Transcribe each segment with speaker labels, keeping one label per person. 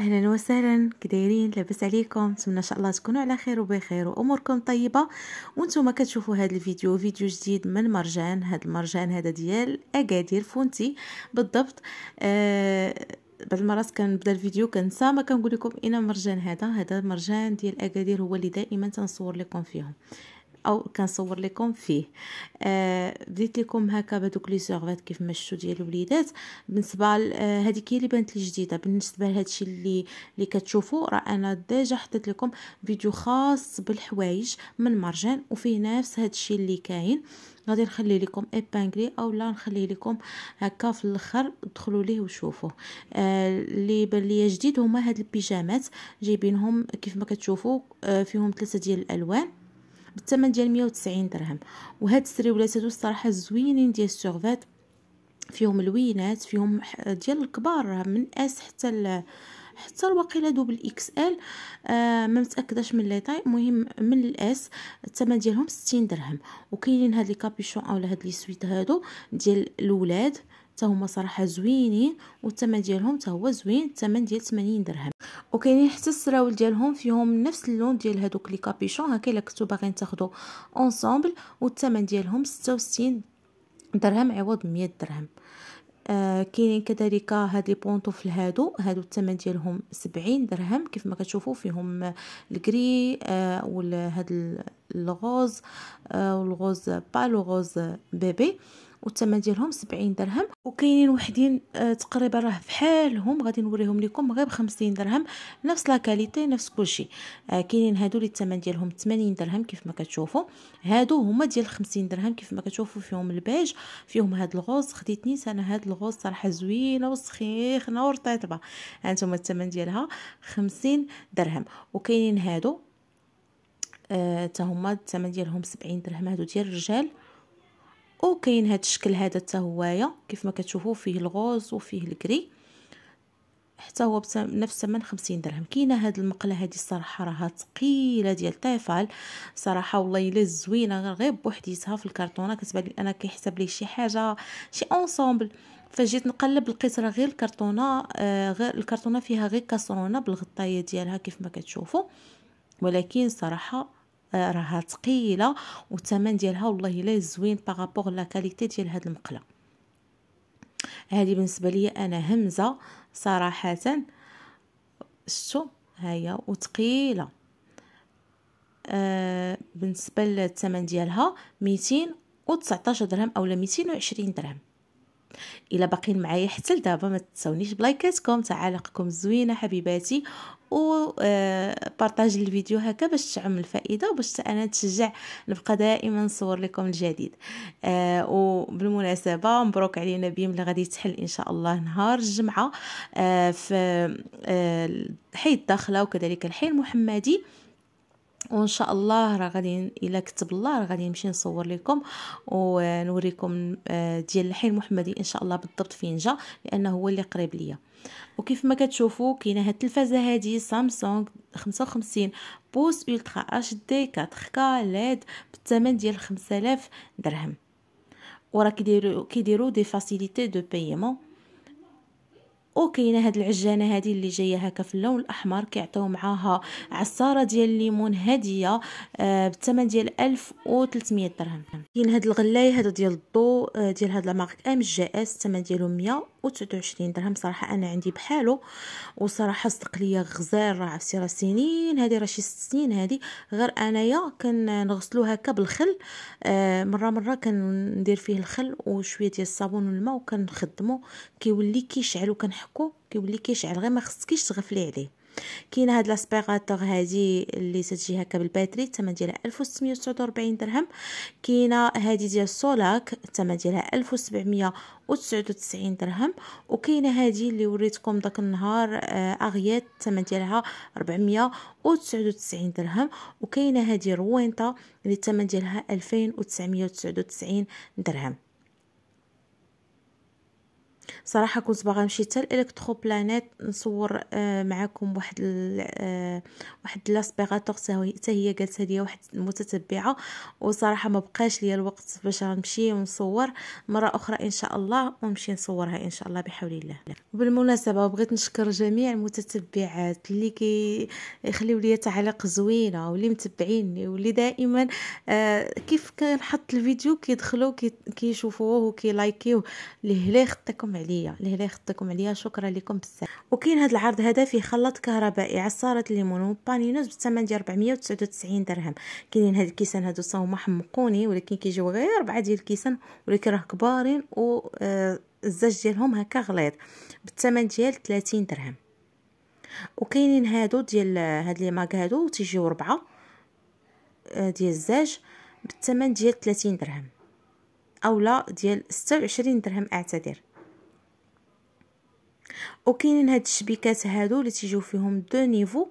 Speaker 1: اهلا وسهلا كدايرين لاباس عليكم نتمنى ان شاء الله تكونوا على خير وبخير واموركم طيبه وانتم كتشوفوا هذا الفيديو فيديو جديد من مرجان هذا المرجان هذا ديال اكادير فونتي بالضبط آه بعض المرات كنبدا الفيديو كنسى ما كنقول لكم اين مرجان هذا هذا مرجان ديال اكادير هو اللي دائما تنصور لكم فيهم او كنصور لكم فيه بديت آه، لكم هكا بهذوك لي سيرفات كيف ما شفتوا ديال الوليدات بالنسبه هذيك آه، هي اللي بانت لي جديده بالنسبه لهادشي اللي اللي كتشوفوا راه انا ديجا حطيت لكم فيديو خاص بالحوايج من مرجان وفيه نفس هادشي اللي كاين غادي نخلي لكم ايبانغلي اولا نخليه لكم هكا في الاخر دخلوا ليه آه اللي بان ليا جديد هما هاد البيجامات جايبينهم كيف ما كتشوفوا آه فيهم ثلاثه ديال الالوان بالثمن ديال 190 درهم وهاد السريولات هادو الصراحه زوينين ديال السورفات فيهم لوينات فيهم ديال الكبار من اس حتى ال حتى الواقيلا دوبل اكس ال آه ما متاكداش من لي طاي المهم من الاس الثمن ديالهم 60 درهم وكاينين هاد لي كابيشون اولا هاد لي سويت هادو ديال الولاد حتى هما صراحه زوينين والثمن ديالهم حتى هو زوين الثمن ديال 80 درهم وكاينين حتى السراول ديالهم فيهم نفس اللون ديال هذوك لي كابيشون هكا الا كنتو باغيين تاخدو اونصومبل والثمن ديالهم 66 درهم عوض 100 درهم آه كاينين كذلك هاد لي بونطوفل هادو هادو الثمن ديالهم 70 درهم كيف ما كتشوفوا فيهم الكري آه وهاد الغوز آه والغوز با لو غوز بيبي والثمن ديالهم 70 درهم وكاينين وحدين آه، تقريبا راه بحالهم غادي نوريهم لكم غير ب 50 درهم نفس لا كاليتي نفس كلشي آه، كاينين هادو اللي الثمن ديالهم 80 درهم كيف ما كتشوفوا هادو هما ديال 50 درهم كيف ما كتشوفوا فيهم البيج فيهم هاد الغوز خديت نيت انا هاد الغوز صراحه زوينه وسخيخه ورطيبه ها انتم الثمن ديالها 50 درهم وكاينين هادو حتى آه هما الثمن ديالهم 70 درهم هادو ديال الرجال وكاين هذا الشكل هذا حتى هوايا كيف ما كتشوفوا فيه الغوز وفيه الكري حتى هو بنفس الثمن 50 درهم كاينه هاد المقله هادي الصراحه راها ثقيله ديال تيفال صراحه والله الا زوينه غير بوحديتها في الكرتونه كتبان لي انا كيحسب لي شي حاجه شي اونصومبل فجيت نقلب لقيت راه غير الكرتونه آه غير الكرتونه فيها غير كسرونه بالغطايه ديالها كيف ما كتشوفوا ولكن صراحه راها ثقيله والثمن ديالها والله الا زوين باغابوغ لا كاليتي ديال هاد المقله هذه بالنسبه ليا انا همزه صراحه شتو هيا وثقيله آه بالنسبه للثمن ديالها ميتين درهم اولا ميتين درهم الا باقيين معايا حتى لدابا ما تنساونيش بلايكاتكم تعاليقكم الزوينه حبيباتي و آه، بارطاج الفيديو هكا باش تعم الفائده وباش انا نتشجع نبقى دائما نصور لكم الجديد آه وبالمناسبه مبروك علينا بيم اللي غادي تحل ان شاء الله نهار الجمعه آه في آه الحي الداخله وكذلك الحي المحمدي وان شاء الله راه غادي الا كتب الله راه غادي نمشي نصور لكم ونوريكم آه، ديال الحي المحمدي ان شاء الله بالضبط فين جا لانه هو اللي قريب ليا وكيف ما كتشوفوا كاينه هاد التلفازه هادي سامسونج 55 بوس الترا اتش دي 4 كا ليد بالثمن ديال 5000 درهم وراه كيديروا كيديروا دي فاسيليتي دو بايمون وكاينه هاد العجانه هادي اللي جايه هكا في اللون الاحمر كيعطيو معاها عصاره ديال الليمون هديه آه بالثمن ديال 1300 درهم كاين هاد الغلايه هذا ديال الضو آه، ديال هاد لا مارك ام جي اس الثمن ديالو 100 و29 درهم صراحه انا عندي بحالو وصراحه صدق ليا غزال راه عرفتي راه سنين هادي راه شي ست سنين هادي غير انايا كنغسلو هكا بالخل آه، مره مره كندير فيه الخل وشويه ديال الصابون والماء وكنخدمو كيولي كيشعل وكنحكو كيولي كيشعل غير ما خصكيش تغفلي عليه كاين هاد لاسبيغاتور هادي اللي تتجي هكا بالباتري الثمن ديالها 1649 درهم كاينه هادي ديال سولاك الثمن ديالها 1799 درهم وكاينه هادي اللي وريتكم داك النهار آه، اغيات الثمن ديالها 499 درهم وكاينه هادي روينتا اللي الثمن ديالها 2999 درهم صراحه كنت باغا نمشي حتى الالكترو بلانيت نصور آه، معكم واحد آه، واحد لاسبيغاتور حتى هي قالت لي واحد المتتبعه وصراحه ما بقاش ليا الوقت باش غنمشي ونصور مره اخرى ان شاء الله ونمشي نصورها ان شاء الله بحول الله وبالمناسبه بغيت نشكر جميع المتتبعات اللي كيخليو لي تعليق زوينه واللي متبعيني واللي دائما آه، كيف كنحط الفيديو كيدخلوا كيشوفوه وكيلايكيوه لهلا يخطيكم عليا لهذا يخطيكم عليا شكرا لكم بزاف وكاين هذا العرض هذا فيه خلاط كهربائي عصاره الليمون وبانينوس بالثمن ديال 499 درهم كاينين هاد الكيسان هادو صاوا محمقوني ولكن كيجيو غير اربعه ديال الكيسان ولكن راه كبارين و آه، الزاج ديالهم هكا غليظ بالثمن ديال 30 درهم وكاينين هادو ديال هاد لي ماك هادو تيجيو ربعه آه، ديال الزاج بالثمن ديال 30 درهم اولا ديال 26 درهم اعتذر وكاينين هاد الشبيكات هادو اللي تيجيو فيهم دو نيفو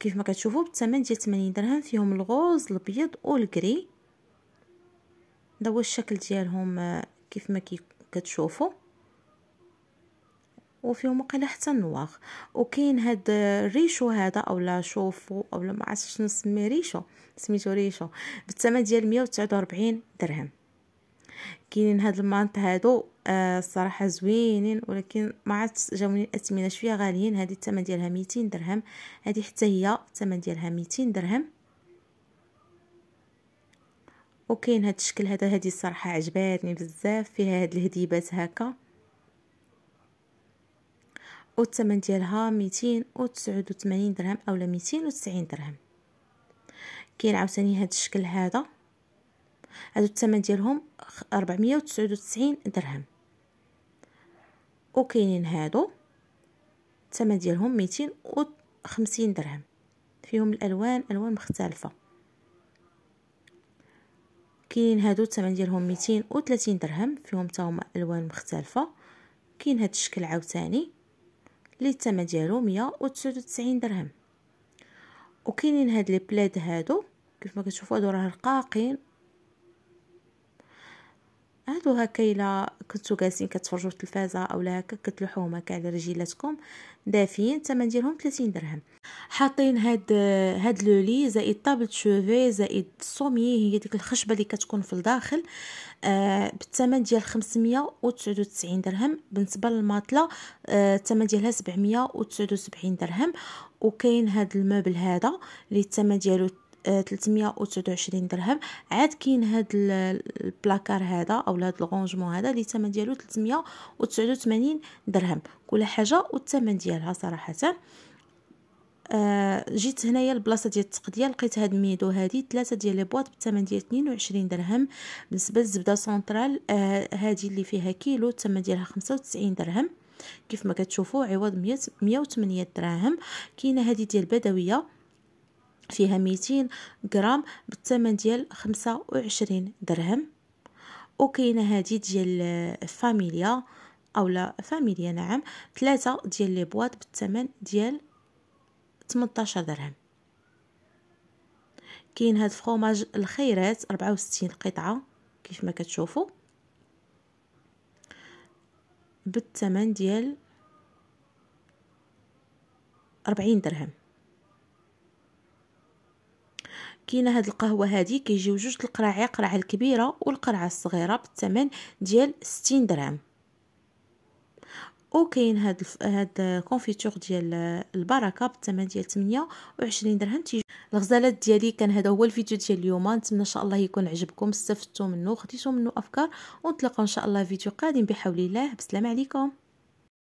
Speaker 1: كيف ما كتشوفوا بالثمن ديال 80 درهم فيهم الغوز الابيض والكري دا هو الشكل ديالهم آه، كيف ما كتشوفوا وفيهم وقيلا حتى النواغ وكاين هاد الريشو آه، هذا اولا شوفو اولا ما عرفتش شنو نسميه ريشو سميتو ريشو بالثمن ديال 149 درهم كاينين هاد المانط هادو آه الصراحه زوينين ولكن ما عاد جاوني الاثمنه شويه غاليين هذه الثمن ديالها 200 درهم هذه حتى هي الثمن ديالها 200 درهم وكاين هاد الشكل هذا هذه الصراحه عجباتني بزاف فيها هاد الهديبات هكا والثمن ديالها 289 درهم اولا 290 درهم كاين عاوتاني هاد الشكل هذا هادو الثمن ديالهم 499 درهم وكاينين هادو الثمن ديالهم 250 درهم فيهم الالوان الوان مختلفه كاينين هادو الثمن ديالهم 230 درهم فيهم حتى هما الوان مختلفه كاين هاد الشكل عاوتاني اللي الثمن ديالو 199 درهم وكاينين هاد لي بلاد هادو كيف ما كتشوفوا هادو راه رقاقين هادو هكا الا كنتو جالسين كتفرجوا في التلفازه اولا هكا كتلوحوهم هكا على رجيلاتكم دافيين الثمن ديالهم 30 درهم حاطين هاد هاد لولي زائد طابل شوفي زائد صومي هي ديك الخشبه اللي كتكون في الداخل آه بالثمن ديال 599 درهم بالنسبه للماطله آه، الثمن آه ديالها 779 درهم وكاين هاد الموبل هذا اللي الثمن ديالو 329 درهم عاد كاين هاد البلاكار هذا اولا هاد الغونجمون هذا اللي الثمن ديالو 389 درهم كل حاجه والثمن ديالها صراحه آه جيت هنايا البلاصه ديال التقديه لقيت هاد الميدو هادي ثلاثه ديال لي بواط بالثمن ديال 22 درهم بالنسبه للزبده سونترال آه هادي اللي فيها كيلو الثمن ديالها 95 درهم كيف ما كتشوفوا عوض 108 دراهم كاينه هادي ديال بدويه فيها 200 غرام بالثمن ديال 25 درهم وكاينه هذه ديال فاميليا اولا فاميليا نعم ثلاثه ديال لي بواط بالثمن ديال 18 درهم كاين هاد فخوماج الخيرات 64 قطعه كيف ما كتشوفوا بالثمن ديال 40 درهم كاينه هاد القهوه هادي كيجيو جوج القراعي قرعه الكبيره والقرعه الصغيره بالثمن ديال ستين درهم وكاين هاد الف... هاد كونفيتور ديال البركه بالثمن ديال تمنية عشرين درهم تيجي الغزالات ديالي كان هذا هو الفيديو ديال اليوم نتمنى ان شاء الله يكون عجبكم استفدتوا منه خديتوا منه افكار ونتلاقاو ان شاء الله فيديو قادم بحول الله بسلام عليكم